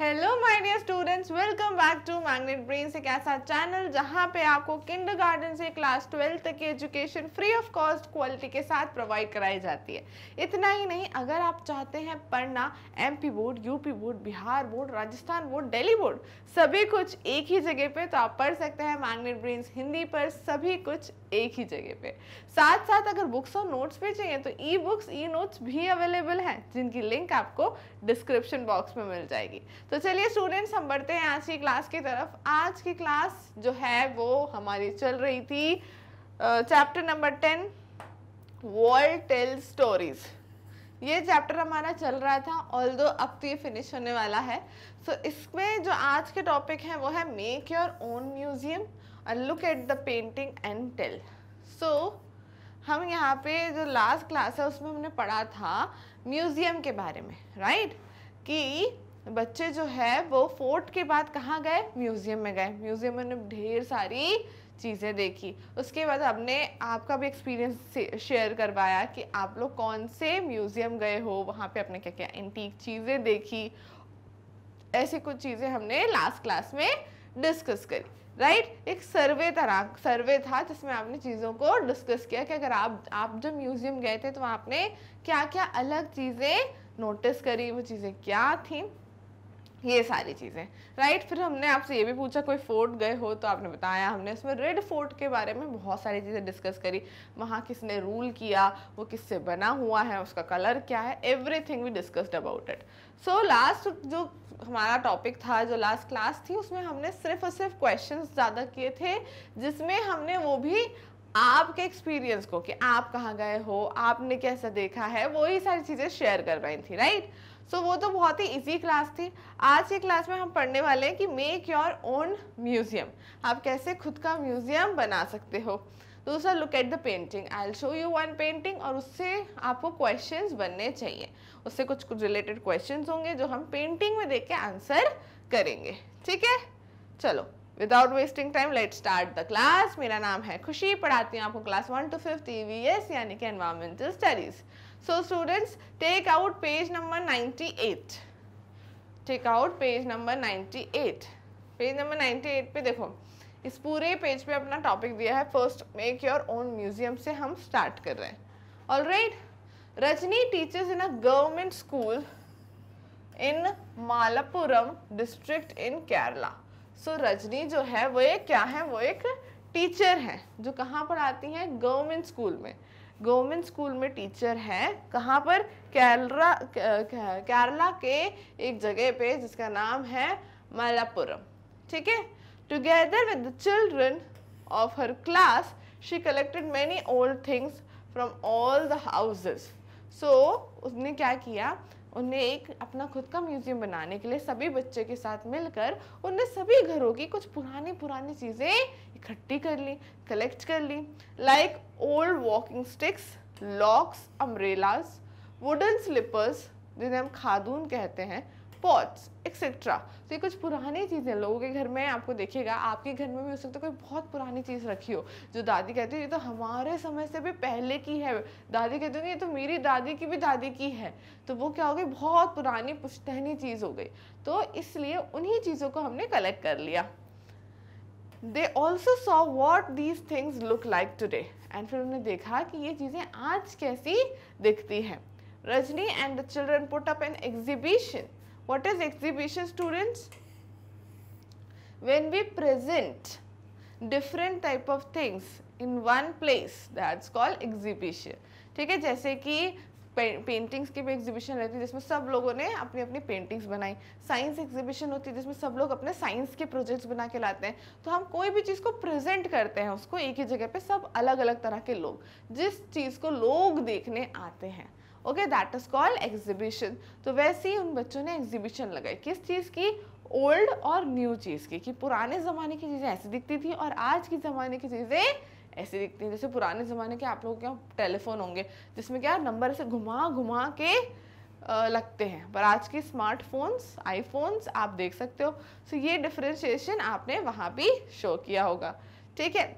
Hello my dear students welcome back to magnet brain एक ऐसा channel जहां पे आपको किंडरगार्टन से क्लास ट्वेल्थ तक की education free of cost quality के साथ प्रोवाइड कराई जाती है इतना ही नहीं अगर आप चाहते हैं पढ़ना MP board UP board Bihar board Rajasthan board Delhi board सभी कुछ एक ही जगह पर तो आप पढ़ सकते हैं मैगनेट ब्रेन्स हिंदी पर सभी कुछ एक ही जगह पे साथ साथ अगर बुक्स और नोट्स तो भी चाहिए तो ई बुक्स ई नोट्स भी अवेलेबल हैं जिनकी लिंक आपको डिस्क्रिप्शन बॉक्स में मिल जाएगी तो चलिए स्टूडेंट्स हम बढ़ते हैं आज की क्लास की तरफ आज की क्लास जो है वो हमारी चल रही थी chapter number ten world tell stories ये चैप्टर हमारा चल रहा था ऑल दो अब तो ये फिनिश होने वाला है सो so, इसमें जो आज के टॉपिक हैं वो है make your own museum and look at the painting and tell so हम यहाँ पे जो लास्ट क्लास है उसमें हमने पढ़ा था म्यूज़ियम के बारे में राइट कि बच्चे जो है वो फोर्ट के बाद कहाँ गए म्यूज़ियम में गए म्यूज़ियम में ढेर सारी चीज़ें देखी उसके बाद हमने आपका भी एक्सपीरियंस शेयर करवाया कि आप लोग कौन से म्यूज़ियम गए हो वहाँ पे आपने क्या क्या एंटीक चीज़ें देखी ऐसी कुछ चीज़ें हमने लास्ट क्लास में डिस्कस करी राइट एक सर्वे तरह सर्वे था जिसमें आपने चीज़ों को डिस्कस किया कि अगर आप आप जब म्यूज़ियम गए थे तो आपने क्या क्या अलग चीज़ें नोटिस करी वो चीज़ें क्या थी ये सारी चीज़ें राइट फिर हमने आपसे ये भी पूछा कोई फोर्ट गए हो तो आपने बताया हमने इसमें रेड फोर्ट के बारे में बहुत सारी चीज़ें डिस्कस करी वहाँ किसने रूल किया वो किससे बना हुआ है उसका कलर क्या है everything we discussed about it so लास्ट जो हमारा टॉपिक था जो लास्ट क्लास थी उसमें हमने सिर्फ और सिर्फ क्वेश्चन ज़्यादा किए थे जिसमें हमने वो भी आपके एक्सपीरियंस को कि आप कहाँ गए हो आपने कैसा देखा है वही सारी चीज़ें शेयर करवाई थी राइट सो so, वो तो बहुत ही इजी क्लास थी आज की क्लास में हम पढ़ने वाले हैं कि मेक योर ओन म्यूज़ियम आप कैसे खुद का म्यूज़ियम बना सकते हो दूसरा look at the painting I show you one painting और उससे आपको क्वेश्चंस बनने चाहिए उससे कुछ कुछ रिलेटेड क्वेश्चंस होंगे जो हम पेंटिंग में देख के आंसर करेंगे ठीक है चलो without wasting time let start the class मेरा नाम है खुशी पढ़ाती हूँ आपको class one to fifth E यानी कि environmental studies So students take out page number 98. Take out page number 98. page number 98 pe dekho इस पूरे पेज पे अपना टॉपिक दिया है first make your own museum से हम स्टार्ट कर रहे हैं all right Rajni teachers in a government school in Malappuram district in Kerala so Rajni जो है वो एक क्या है वो एक टीचर है जो कहाँ पर आती हैं गवर्नमेंट स्कूल में गवर्नमेंट स्कूल में टीचर हैं कहाँ पर केरला केरला के एक जगह पे जिसका नाम है मलापुरम ठीक है together with the children of her class she collected many old things from all the houses so उसने क्या किया उन्हें एक अपना खुद का म्यूजियम बनाने के लिए सभी बच्चे के साथ मिलकर उन्हें सभी घरों की कुछ पुरानी पुरानी चीज़ें इकट्ठी कर ली कलेक्ट कर ली like old walking sticks locks umbrellas wooden slippers जिन्हें हम खादून कहते हैं पॉट्स एक्सेट्रा तो ये कुछ पुरानी चीज़ें लोगों के घर में आपको देखेगा आपके घर में भी हो सकता है कोई बहुत पुरानी चीज़ रखी हो जो दादी कहती है ये तो हमारे समय से भी पहले की है दादी कहती होगी ये तो मेरी दादी की भी दादी की है तो वो क्या हो गई बहुत पुरानी पुश्तनी चीज़ हो गई तो इसलिए उन्हीं चीज़ों को हमने कलेक्ट कर लिया they also saw what these things look like today and फिर उन्होंने देखा कि ये चीज़ें आज कैसी दिखती हैं Rajni and the children put up an exhibition what is exhibition students when we present different type of things in one place that's called exhibition ठीक है जैसे कि पेंटिंग्स की भी एग्जीबिशन रहती है जिसमें सब लोगों ने अपनी अपनी पेंटिंग्स बनाई साइंस एग्जीबिशन होती है जिसमें सब लोग अपने साइंस के प्रोजेक्ट्स बना के लाते हैं तो हम कोई भी चीज़ को प्रेजेंट करते हैं उसको एक ही जगह पे सब अलग अलग तरह के लोग जिस चीज़ को लोग देखने आते हैं okay that is called exhibition तो वैसे ही उन बच्चों ने एग्जीबिशन लगाई किस चीज़ की ओल्ड और न्यू चीज़ की कि पुराने ज़माने की चीज़ें ऐसी दिखती थी और आज की ज़माने की चीज़ें ऐसी दिखती हैं जैसे पुराने ज़माने के आप लोगों के यहाँ टेलीफोन होंगे जिसमें क्या नंबर ऐसे घुमा घुमा के लगते हैं पर आज के स्मार्टफोन्स आईफोन्स आप देख सकते हो सो so ये डिफ्रेंशिएशन आपने वहाँ भी शो किया होगा ठीक है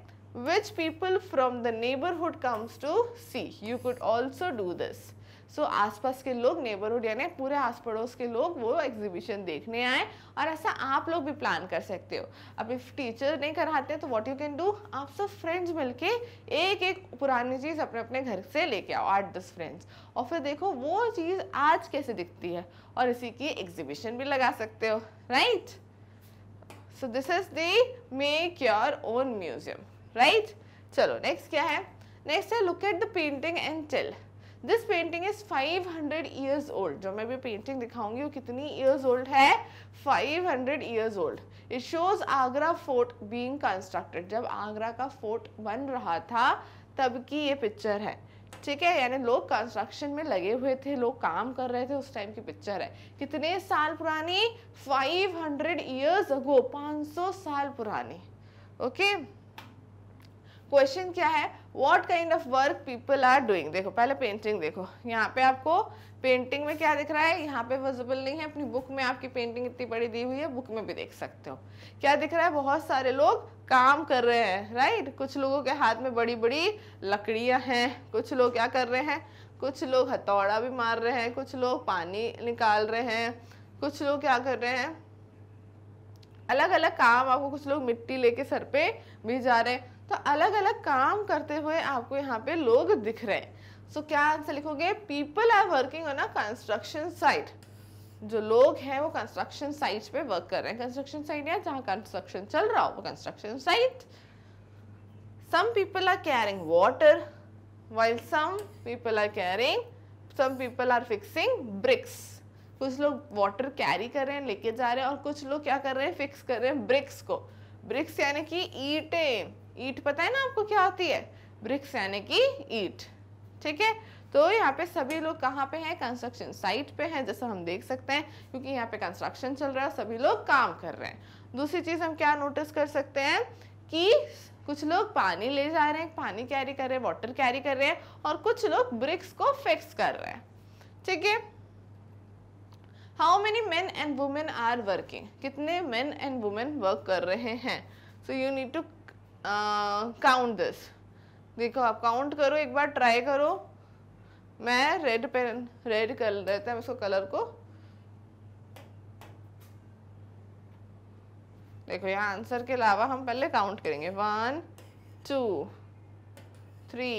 which people from the neighbourhood comes to see you could also do this so so, आसपास के लोग नेबरहुड यानी पूरे आस पड़ोस के लोग वो एग्जीबिशन देखने आए और ऐसा आप लोग भी प्लान कर सकते हो अब इफ टीचर नहीं कराते तो व्हाट यू कैन डू आप सब फ्रेंड्स मिलके एक एक पुरानी चीज़ अपने अपने घर से लेके आओ आठ दस फ्रेंड्स और फिर देखो वो चीज़ आज कैसे दिखती है और इसी की एग्जीबिशन भी लगा सकते हो right so this is the make your own museum right चलो नेक्स्ट क्या है नेक्स्ट है look at the painting and tell this painting is 500 years old जब मैं भी पेंटिंग दिखाऊंगी वो कितनी ईयर्स ओल्ड है 500 years old it shows Agra fort being constructed जब आगरा का फोर्ट बन रहा था तब की ये पिक्चर है ठीक है यानी लोग कंस्ट्रक्शन में लगे हुए थे लोग काम कर रहे थे उस टाइम की पिक्चर है कितने साल पुरानी 500 हंड्रेड ईयर्स अगो 500 साल पुरानी ओके okay? क्वेश्चन क्या है what kind of work people are doing देखो पहले पेंटिंग देखो यहाँ पे आपको पेंटिंग में क्या दिख रहा है यहाँ पे विजिबल नहीं है अपनी बुक में आपकी पेंटिंग इतनी बड़ी दी हुई है बुक में भी देख सकते हो क्या दिख रहा है बहुत सारे लोग काम कर रहे हैं राइट कुछ लोगों के हाथ में बड़ी बड़ी लकड़ियाँ हैं कुछ लोग क्या कर रहे हैं कुछ लोग हथौड़ा भी मार रहे हैं कुछ लोग पानी निकाल रहे हैं कुछ लोग क्या कर रहे हैं अलग अलग काम आपको कुछ लोग मिट्टी लेके सर पे भी जा रहे हैं तो अलग अलग काम करते हुए आपको यहाँ पे लोग दिख रहे हैं सो so, क्या आंसर लिखोगे people are working on a construction site जो लोग हैं वो कंस्ट्रक्शन साइट पे वर्क कर रहे हैं कंस्ट्रक्शन साइट या जहाँ कंस्ट्रक्शन चल रहा हो वो construction site some people are carrying water while some people are carrying some people are fixing bricks कुछ लोग वाटर कैरी कर रहे हैं लेके जा रहे हैं और कुछ लोग क्या कर रहे हैं फिक्स कर रहे हैं ब्रिक्स को ब्रिक्स यानी कि ईटें ईट पता है ना आपको क्या होती है ब्रिक्स यानी कि ईट ठीक है तो यहाँ पे सभी लोग कहाँ पे हैं कंस्ट्रक्शन साइट पे हैं जैसा हम देख सकते हैं क्योंकि यहाँ पे कंस्ट्रक्शन चल रहा है सभी लोग काम कर रहे हैं दूसरी चीज़ हम क्या नोटिस कर सकते हैं कि कुछ लोग पानी ले जा रहे हैं पानी कैरी कर रहे हैं वाटर कैरी कर रहे हैं और कुछ लोग ब्रिक्स को फिक्स कर रहे हैं ठीक है how many men and women are working कितने मेन एंड वुमेन वर्क कर रहे हैं so you need to count this देखो आप काउंट करो एक बार ट्राई करो मैं रेड पेन रेड कर देता हूँ उसको कलर को देखो यहाँ आंसर के अलावा हम पहले काउंट करेंगे one two three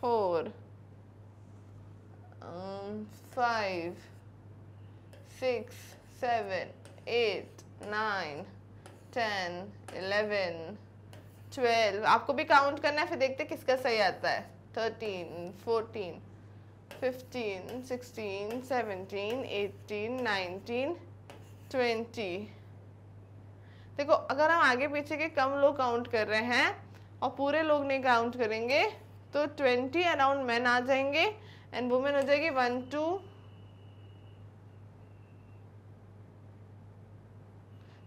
four five six seven eight nine ten eleven twelve आपको भी काउंट करना है फिर देखते किसका सही आता है thirteen fourteen fifteen sixteen seventeen eighteen nineteen twenty देखो अगर हम आगे पीछे के कम लोग काउंट कर रहे हैं और पूरे लोग नहीं काउंट करेंगे तो ट्वेंटी अराउंड मैन आ जाएंगे एंड वुमेन हो जाएगी वन टू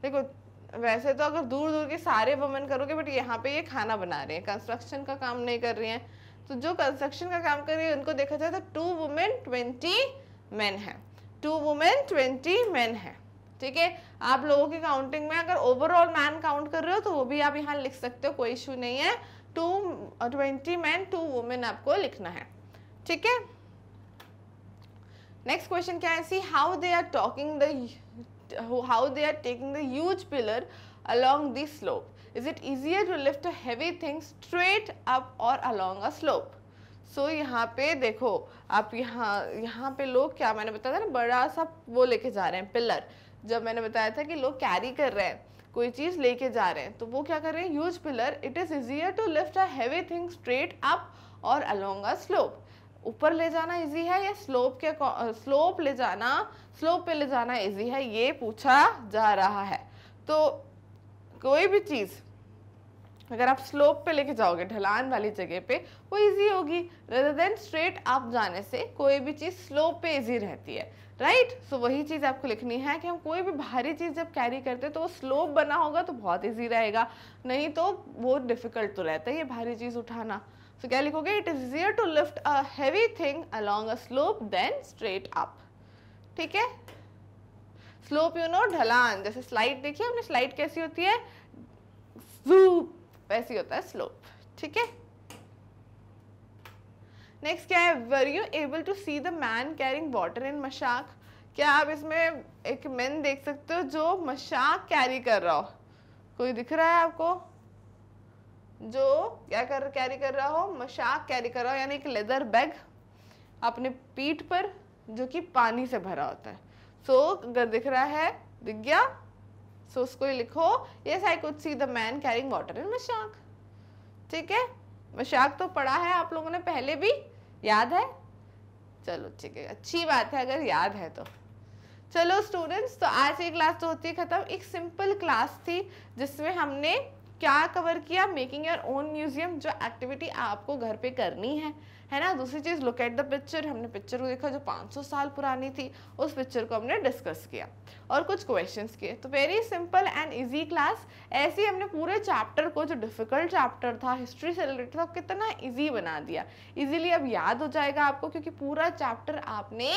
देखो वैसे तो अगर दूर दूर के सारे वुमेन करोगे बट यहाँ पे ये खाना बना रहे हैं कंस्ट्रक्शन का काम नहीं कर रही हैं तो जो कंस्ट्रक्शन का काम कर रही है उनको देखा जाए तो टू वुमेन ट्वेंटी मैन है टू वुमेन ट्वेंटी मैन है ठीक है आप लोगों की काउंटिंग में अगर ओवरऑल मैन काउंट कर रहे हो तो वो भी आप यहाँ लिख सकते हो कोई इशू नहीं है two twenty man two women आपको लिखना है ठीक है नेक्स्ट क्वेश्चन क्या है see how they are talking the how they are taking the huge pillar along the slope. Is it easier to lift a heavy thing straight up or along a slope? So so, यहाँ पे देखो आप यहाँ यहाँ पे लोग क्या मैंने बताया था ना बड़ा सा वो लेके जा रहे हैं पिलर जब मैंने बताया था कि लोग कैरी कर रहे हैं कोई चीज़ लेके जा रहे हैं तो वो क्या कर रहे हैं huge pillar it is easier to lift a heavy thing straight up और अलोंग अ स्लोप ऊपर ले जाना इजी है या स्लोप के स्लोप ले जाना स्लोप पे ले जाना इजी है ये पूछा जा रहा है तो कोई भी चीज़ अगर आप स्लोप पे लेके जाओगे ढलान वाली जगह पे वो इजी होगी रेदर देन स्ट्रेट अप जाने से कोई भी चीज़ स्लोप पे इजी रहती है राइट right? सो so, वही चीज़ आपको लिखनी है कि हम कोई भी भारी चीज़ जब कैरी करते हैं तो वो स्लोप बना होगा तो बहुत ईजी रहेगा नहीं तो वो डिफ़िकल्ट तो रहता है ये भारी चीज़ उठाना सो क्या लिखोगे it is easier to lift a heavy thing along a slope then straight up ठीक है स्लोप यू नो ढलान जैसे स्लाइड देखिए अपनी स्लाइड कैसी होती है वैसी होता है स्लोप ठीक है नेक्स्ट क्या है were you able to see the man carrying water in मशाक क्या आप इसमें एक मैन देख सकते हो जो मशाक कैरी कर रहा हो कोई दिख रहा है आपको जो क्या कर कैरी कर रहा हो मशाक कैरी कर रहा हो यानी एक लेदर बैग अपने पीठ पर जो कि पानी से भरा होता है सो so, अगर दिख रहा है दिख गया सो so, उसको लिखो yes I could see the man carrying water in मशाक ठीक है मशाक तो पढ़ा है आप लोगों ने पहले भी याद है चलो ठीक है अच्छी बात है अगर याद है तो चलो स्टूडेंट्स तो आज की क्लास तो होती है ख़त्म एक सिंपल क्लास थी जिसमें हमने क्या कवर किया मेकिंग योर ओन म्यूजियम जो एक्टिविटी आपको घर पे करनी है है ना दूसरी चीज़ लुक एट द पिक्चर हमने पिक्चर को देखा जो 500 साल पुरानी थी उस पिक्चर को हमने डिस्कस किया और कुछ क्वेश्चंस किए तो very simple and easy class ऐसे ही हमने पूरे चैप्टर को जो डिफ़िकल्ट चैप्टर था हिस्ट्री से रिलेटेड था कितना ईजी बना दिया ईजिली अब याद हो जाएगा आपको क्योंकि पूरा चैप्टर आपने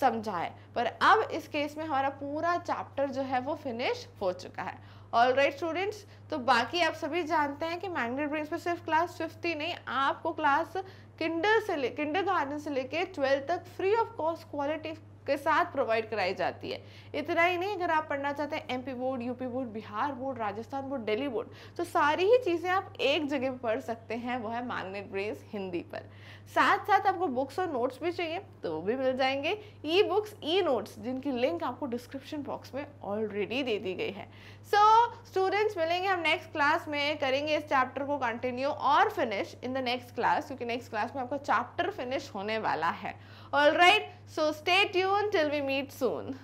समझाए पर अब इस केस में हमारा पूरा चैप्टर जो है वो फिनिश हो चुका है ऑल राइट स्टूडेंट्स तो बाकी आप सभी जानते हैं कि मैग्नेट ब्रेन्स में सिर्फ क्लास फिफ्थ ही नहीं आपको क्लास किंडर से ले किंडर गार्डन से लेके ट्वेल्थ तक फ्री ऑफ कॉस्ट क्वालिटी के साथ प्रोवाइड कराई जाती है इतना ही नहीं अगर आप पढ़ना चाहते हैं M board UP board Bihar board Rajasthan board Delhi board तो सारी ही चीज़ें आप एक जगह पर पढ़ सकते हैं वह है मैग्नेट ब्रेस हिंदी पर साथ साथ आपको बुक्स और नोट्स भी चाहिए तो वो भी मिल जाएंगे ई बुक्स ई नोट्स जिनकी लिंक आपको डिस्क्रिप्शन बॉक्स में ऑलरेडी दे दी गई है सो so, स्टूडेंट्स मिलेंगे हम नेक्स्ट क्लास में करेंगे इस चैप्टर को कंटिन्यू और finish in the next class क्योंकि नेक्स्ट क्लास में आपका चैप्टर फिनिश होने वाला है Alright, so stay tuned till we meet soon.